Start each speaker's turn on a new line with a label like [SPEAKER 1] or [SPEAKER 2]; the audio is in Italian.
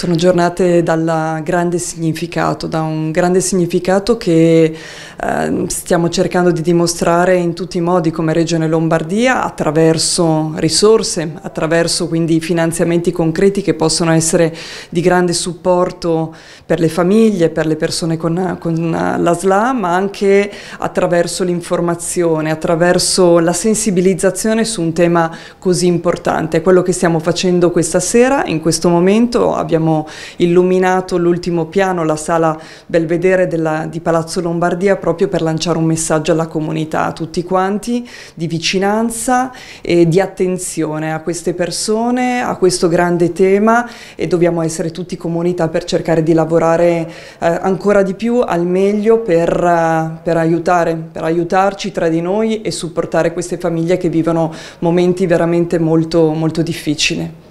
[SPEAKER 1] Sono giornate dal grande significato, da un grande significato che eh, stiamo cercando di dimostrare in tutti i modi come Regione Lombardia attraverso risorse, attraverso quindi finanziamenti concreti che possono essere di grande supporto per le famiglie, per le persone con, con la SLA, ma anche attraverso l'informazione, attraverso la sensibilizzazione su un tema così importante. È quello che stiamo facendo questa sera, in questo momento abbiamo abbiamo illuminato l'ultimo piano, la sala Belvedere della, di Palazzo Lombardia proprio per lanciare un messaggio alla comunità, a tutti quanti, di vicinanza e di attenzione a queste persone, a questo grande tema e dobbiamo essere tutti comunità per cercare di lavorare eh, ancora di più al meglio per, uh, per, aiutare, per aiutarci tra di noi e supportare queste famiglie che vivono momenti veramente molto, molto difficili.